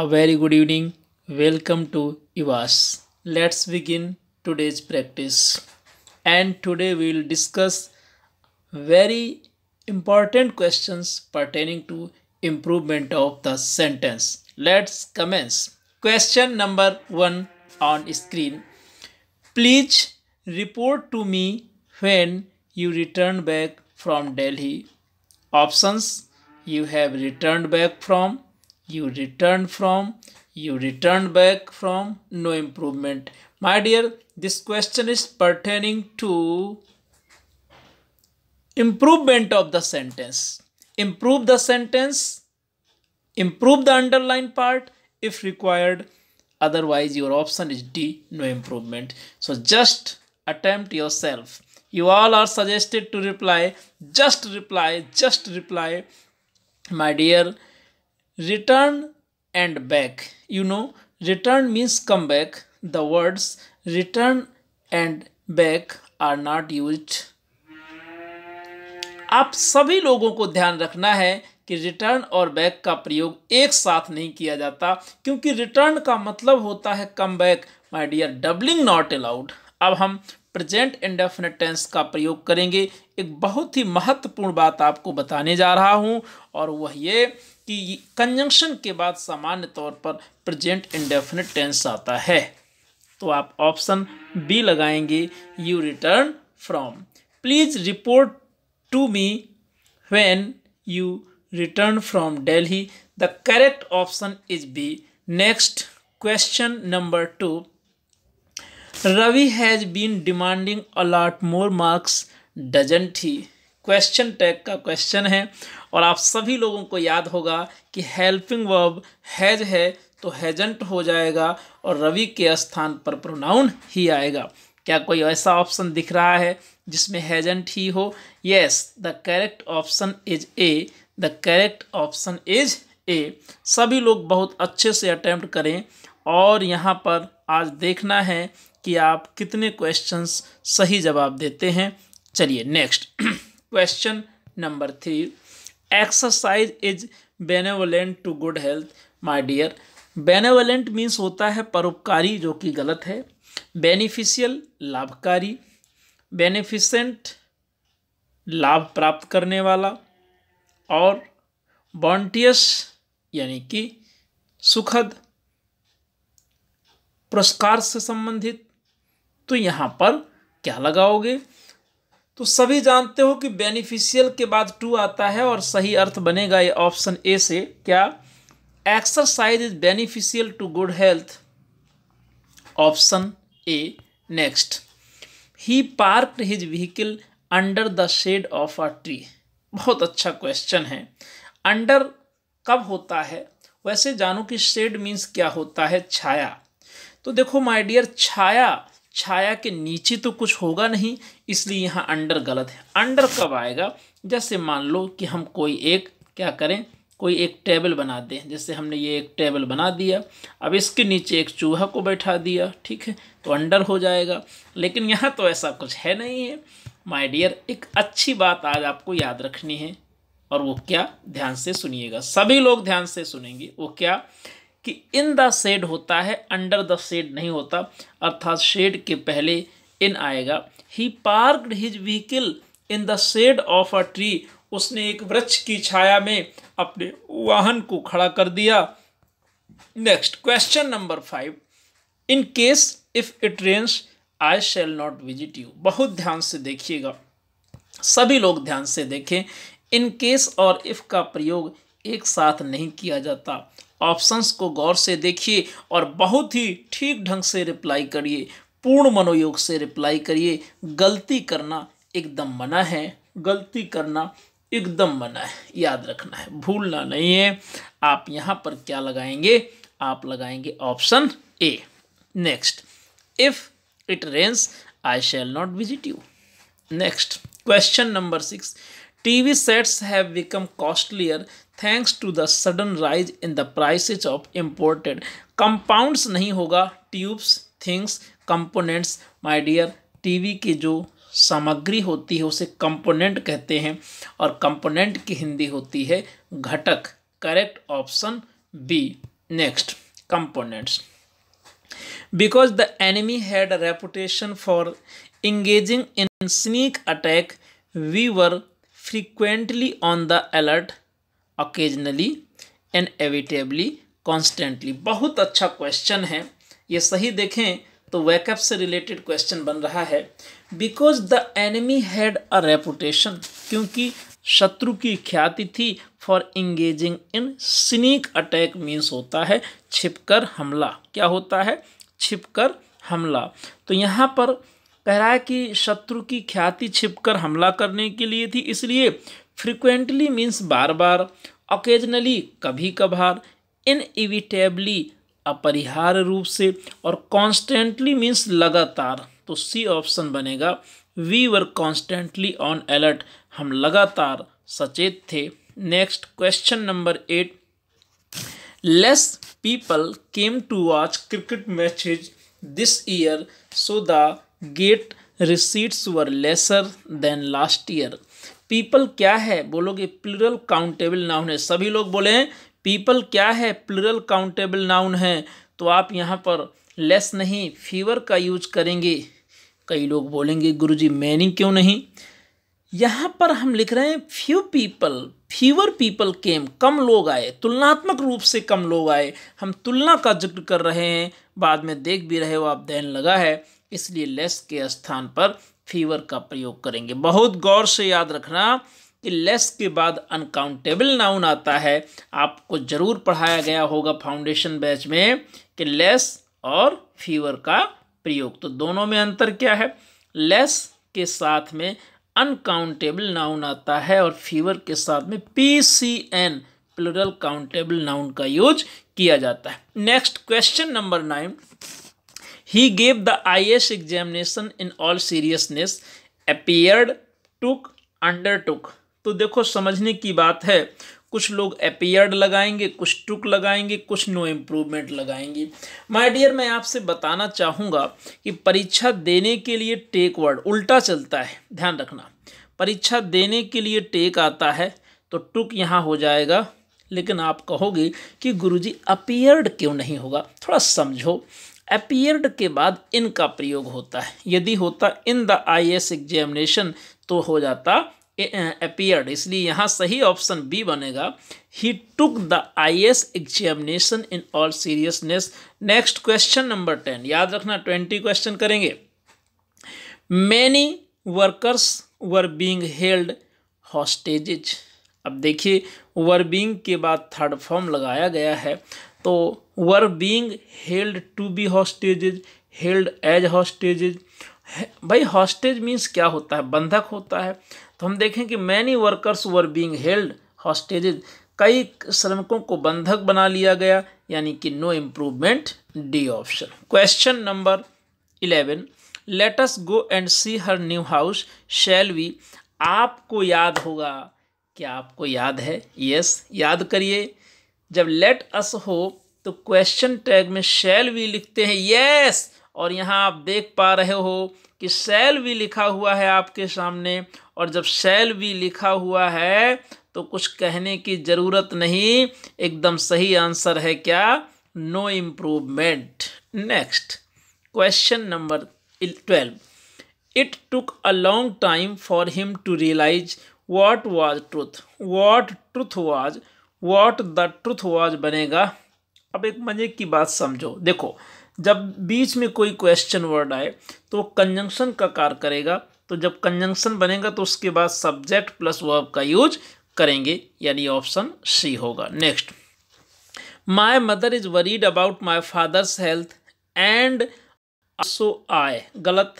A very good evening. Welcome to IVAS. Let's begin today's practice. And today we will discuss very important questions pertaining to improvement of the sentence. Let's commence. Question number 1 on screen. Please report to me when you return back from Delhi. Options you have returned back from you returned from, you returned back from, no improvement. My dear, this question is pertaining to improvement of the sentence. Improve the sentence, improve the underlined part if required. Otherwise, your option is D, no improvement. So just attempt yourself. You all are suggested to reply, just reply, just reply. My dear, return and back you know return means come back the words return and back are not used आप सभी लोगों को ध्यान रखना है कि return और back का प्रयोग एक साथ नहीं किया जाता क्योंकि रिटर्न का मतलब होता है come back my dear doubling not allowed अब हम प्रेजेंट इंडेफिनेट टेंस का प्रयोग करेंगे एक बहुत ही महत्वपूर्ण बात आपको बताने जा रहा हूँ और वह ये कि कंजंक्शन के बाद सामान्य तौर पर प्रेजेंट इंडेफिनिट टेंस आता है तो आप ऑप्शन बी लगाएंगे you return from please report to me when you return from Delhi the correct option is B next question number two Ravi has been demanding a lot more marks doesn't he question tag का question है और आप सभी लोगों को याद होगा कि हेल्पिंग वर्ब हैज है तो हैजेंट हो जाएगा और रवि के स्थान पर प्रोनाउन ही आएगा क्या कोई ऐसा ऑप्शन दिख रहा है जिसमें हैजेंट ही हो yes the correct option is A the correct option is A सभी लोग बहुत अच्छे से अटैम्प्ट करें और यहाँ पर आज देखना है कि आप कितने क्वेश्चंस सही जवाब देते हैं चलिए next question number three exercise is benevolent to good health my dear benevolent means होता है परोपकारी जो कि गलत है बेनिफिशियल लाभकारी बेनिफिशेंट लाभ प्राप्त करने वाला और बॉन्टियस यानी कि सुखद पुरस्कार से संबंधित तो यहाँ पर क्या लगाओगे तो सभी जानते हो कि बेनिफिशियल के बाद टू आता है और सही अर्थ बनेगा ये ऑप्शन ए से क्या exercise is beneficial to good health option A next he park his vehicle under the shade of a tree बहुत अच्छा क्वेश्चन है अंडर कब होता है वैसे जानो कि शेड मीन्स क्या होता है छाया तो देखो माय डियर छाया छाया के नीचे तो कुछ होगा नहीं इसलिए यहाँ अंडर गलत है अंडर कब आएगा जैसे मान लो कि हम कोई एक क्या करें कोई एक टेबल बना दें जैसे हमने ये एक टेबल बना दिया अब इसके नीचे एक चूहा को बैठा दिया ठीक है तो अंडर हो जाएगा लेकिन यहाँ तो ऐसा कुछ है नहीं है माय डियर एक अच्छी बात आज आपको याद रखनी है और वो क्या ध्यान से सुनिएगा सभी लोग ध्यान से सुनेंगे वो क्या कि इन द शेड होता है अंडर द शेड नहीं होता अर्थात शेड के पहले इन आएगा he parked his vehicle in the shade of a tree उसने एक वृक्ष की छाया में अपने वाहन को खड़ा कर दिया next question number five in case if it rains I shall not visit you बहुत ध्यान से देखिएगा सभी लोग ध्यान से देखें इन केस और इफ का प्रयोग एक साथ नहीं किया जाता ऑप्शंस को गौर से देखिए और बहुत ही ठीक ढंग से रिप्लाई करिए पूर्ण मनोयोग से रिप्लाई करिए गलती करना एकदम मना है गलती करना एकदम मना है याद रखना है भूलना नहीं है आप यहाँ पर क्या लगाएंगे आप लगाएंगे option A next if it rains I shall not visit you next question number six TV sets have become costlier thanks to the sudden rise in the prices of imported compounds नहीं होगा tubes things components my dear TV की जो सामग्री होती है उसे component कहते हैं और कंपोनेंट की हिंदी होती है घटक correct option B next components because the enemy had reputation for engaging in sneak attack we were frequently on the alert occasionally evitably constantly बहुत अच्छा क्वेश्चन है ये सही देखें तो वैकअप से रिलेटेड क्वेश्चन बन रहा है because the enemy had a reputation क्योंकि शत्रु की ख्याति थी for engaging in sneak attack means होता है छिपकर हमला क्या होता है छिपकर हमला तो यहाँ पर कह रहा है कि शत्रु की ख्याति छिपकर हमला करने के लिए थी इसलिए फ्रिक्वेंटली मीन्स बार बार ओकेजनली कभी कभार इनइविटेबली अपरिहार्य रूप से और कॉन्स्टेंटली मीन्स लगातार तो सी ऑप्शन बनेगा we were constantly on alert हम लगातार सचेत थे next question number eight less people came to watch cricket matches this year so the gate receipts were lesser than last year people क्या है बोलोगे प्लुरल काउंटेबल नाउन है सभी लोग बोले पीपल क्या है प्लुरल काउंटेबल नाउन है तो आप यहाँ पर लेस नहीं फीवर का यूज करेंगे कई लोग बोलेंगे गुरुजी मैनी क्यों नहीं यहाँ पर हम लिख रहे हैं few people fewer people came कम लोग आए तुलनात्मक रूप से कम लोग आए हम तुलना का जिक्र कर रहे हैं बाद में देख भी रहे हो आप दैन लगा है इसलिए लेस के स्थान पर फीवर का प्रयोग करेंगे बहुत गौर से याद रखना कि लेस के बाद अनकाउंटेबल नाउन आता है आपको जरूर पढ़ाया गया होगा फाउंडेशन बैच में कि लेस और फीवर का प्रयोग तो दोनों में अंतर क्या है लेस के साथ में अनकाउंटेबल नाउन आता है और फीवर के साथ में P C N plural countable noun का यूज किया जाता है next question number nine he gave the I S examination in all seriousness appeared took under took तो देखो समझने की बात है कुछ लोग अपियर्ड लगाएंगे कुछ टुक लगाएंगे कुछ नो इम्प्रूवमेंट लगाएंगे माय डियर मैं आपसे बताना चाहूँगा कि परीक्षा देने के लिए टेक वर्ड उल्टा चलता है ध्यान रखना परीक्षा देने के लिए टेक आता है तो टुक यहाँ हो जाएगा लेकिन आप कहोगे कि गुरुजी अपियर्ड क्यों नहीं होगा थोड़ा समझो अपियर्ड के बाद इन का प्रयोग होता है यदि होता in the I S examination तो हो जाता अपियर्ड इसलिए यहाँ सही ऑप्शन बी बनेगा he took the I S examination in all seriousness next question number ten याद रखना ट्वेंटी क्वेश्चन करेंगे many workers were being held hostages अब देखिए वर बींग के बाद थर्ड फॉर्म लगाया गया है तो were being held to be hostages held as hostage भाई हॉस्टेज मीन्स क्या होता है बंधक होता है तो हम देखें कि many workers were being held hostages कई श्रमिकों को बंधक बना लिया गया यानी कि no improvement D option question number eleven let's go and see her new house shall we आपको याद होगा क्या आपको याद है यस yes, याद करिए जब लेट अस हो तो क्वेश्चन टैग में शैल वी लिखते हैं यस और यहाँ आप देख पा रहे हो कि शैल वी लिखा हुआ है आपके सामने और जब शैल वी लिखा हुआ है तो कुछ कहने की ज़रूरत नहीं एकदम सही आंसर है क्या no improvement next question number twelve it took a long time for him to realise what was truth what truth was what the truth was बनेगा अब एक मज़े की बात समझो देखो जब बीच में कोई क्वेश्चन वर्ड आए तो कंजंक्शन का कार्य करेगा तो जब कंजंक्शन बनेगा तो उसके बाद सब्जेक्ट प्लस वर्ब का यूज करेंगे यानी ऑप्शन सी होगा next my mother is worried about my father's health and so I गलत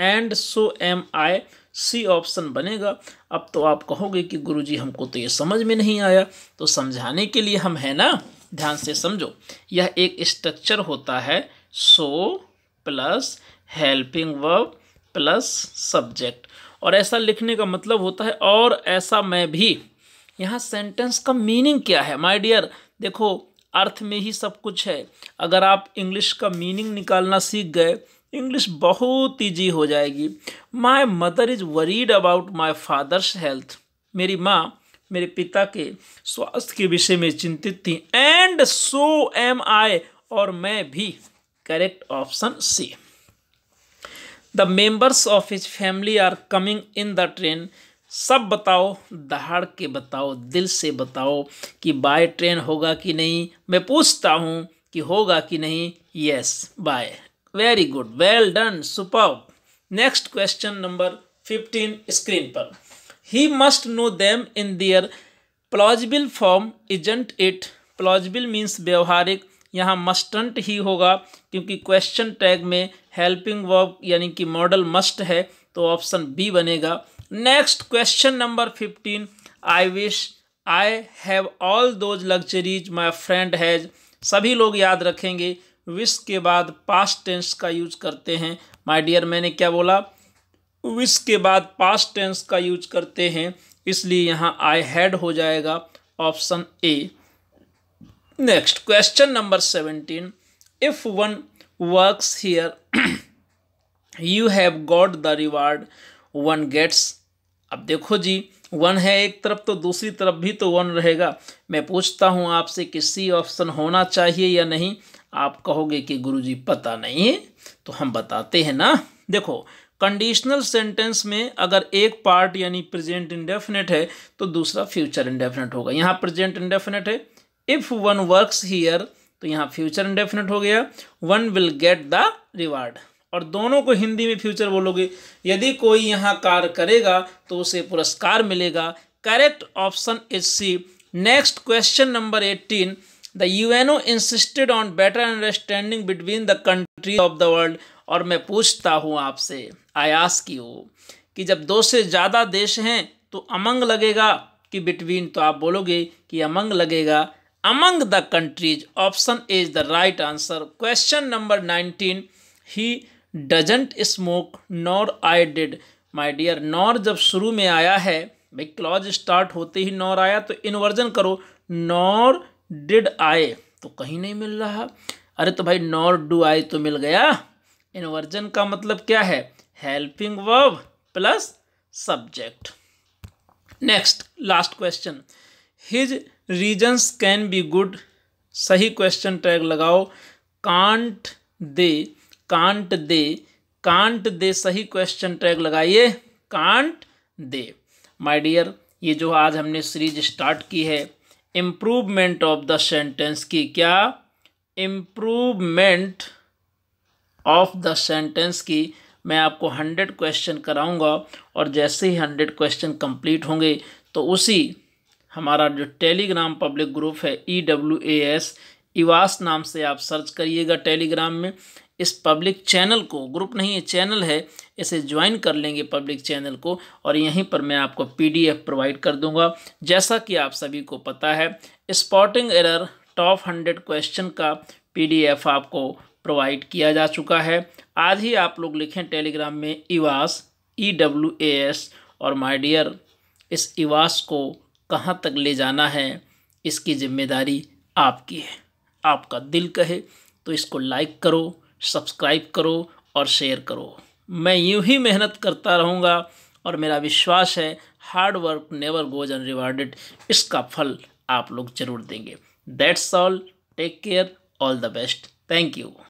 and so am I C option बनेगा अब तो आप कहोगे कि गुरुजी हमको तो ये समझ में नहीं आया तो समझाने के लिए हम हैं ना ध्यान से समझो यह एक स्ट्रक्चर होता है so plus helping verb plus subject और ऐसा लिखने का मतलब होता है और ऐसा मैं भी यहाँ सेंटेंस का मीनिंग क्या है माय डियर देखो अर्थ में ही सब कुछ है अगर आप इंग्लिश का मीनिंग निकालना सीख गए इंग्लिश बहुत ईजी हो जाएगी my mother is worried about my father's health मेरी माँ मेरे पिता के स्वास्थ्य के विषय में चिंतित थी एंड सो एम आई और मैं भी correct option C the members of his family are coming in the train सब बताओ दहाड़ के बताओ दिल से बताओ कि बाय ट्रेन होगा कि नहीं मैं पूछता हूँ कि होगा कि नहीं yes bye very good well done super next question number fifteen screen पर he must know them in their plausible form isn't it plausible means व्यवहारिक यहाँ मस्टंट ही होगा क्योंकि क्वेश्चन टैग में हेल्पिंग वर्ब यानी कि मॉडल मस्ट है तो ऑप्शन बी बनेगा next question number fifteen I wish I have all those luxuries my friend has सभी लोग याद रखेंगे विश के बाद पास्ट टेंस का यूज करते हैं माय डियर मैंने क्या बोला विश के बाद पास्ट टेंस का यूज करते हैं इसलिए यहाँ आई हैड हो जाएगा option A next question number seventeen if one works here you have got the reward one gets अब देखो जी वन है एक तरफ तो दूसरी तरफ भी तो वन रहेगा मैं पूछता हूँ आपसे कि सी ऑप्शन होना चाहिए या नहीं आप कहोगे कि गुरुजी पता नहीं है तो हम बताते हैं ना देखो कंडीशनल सेंटेंस में अगर एक पार्ट यानी प्रेजेंट इंडेफिनेट है तो दूसरा फ्यूचर इंडेफिनेट होगा यहाँ प्रेजेंट इंडेफिनेट है इफ़ वन वर्क्स हीयर तो यहाँ फ्यूचर इंडेफिनेट हो गया one will get the reward और दोनों को हिंदी में फ्यूचर बोलोगे यदि कोई यहाँ कार्य करेगा तो उसे पुरस्कार मिलेगा correct option is C next question number eighteen the U N O insisted on better understanding between the country of the world और मैं पूछता हूँ आपसे आयास की हो कि जब दो से ज़्यादा देश हैं तो अमंग लगेगा कि बिटवीन तो आप बोलोगे कि अमंग लगेगा among the countries option is the right answer question number nineteen he doesn't smoke nor I did my dear nor जब शुरू में आया है भाई क्लॉज स्टार्ट होते ही नॉर आया तो इन्वर्जन करो नॉर डिड आए तो कहीं नहीं मिल रहा अरे तो भाई नॉर डू आए तो मिल गया इन्वर्जन का मतलब क्या है helping verb plus subject next last question his reasons can be good सही क्वेश्चन टैग लगाओ can't they can't they can't they सही क्वेश्चन टैग लगाइए कांट दे माय डियर ये जो आज हमने सीरीज स्टार्ट की है इम्प्रूवमेंट ऑफ द सेंटेंस की क्या इम्प्रूवमेंट ऑफ द सेंटेंस की मैं आपको हंड्रेड क्वेश्चन कराऊंगा और जैसे ही हंड्रेड क्वेश्चन कंप्लीट होंगे तो उसी हमारा जो टेलीग्राम पब्लिक ग्रुप है ई डब्ल्यू ए एस इवास नाम से आप सर्च करिएगा टेलीग्राम में इस पब्लिक चैनल को ग्रुप नहीं है चैनल है इसे ज्वाइन कर लेंगे पब्लिक चैनल को और यहीं पर मैं आपको पीडीएफ प्रोवाइड कर दूंगा जैसा कि आप सभी को पता है spotting error top hundred question का पीडीएफ आपको प्रोवाइड किया जा चुका है आज ही आप लोग लिखें टेलीग्राम में Ewas E W A S और माय डियर इस इवास को कहाँ तक ले जाना है इसकी जिम्मेदारी आपकी है आपका दिल कहे तो इसको लाइक करो सब्सक्राइब करो और शेयर करो मैं यूं ही मेहनत करता रहूँगा और मेरा विश्वास है hard work never goes unrewarded इसका फल आप लोग जरूर देंगे that's all take care all the best thank you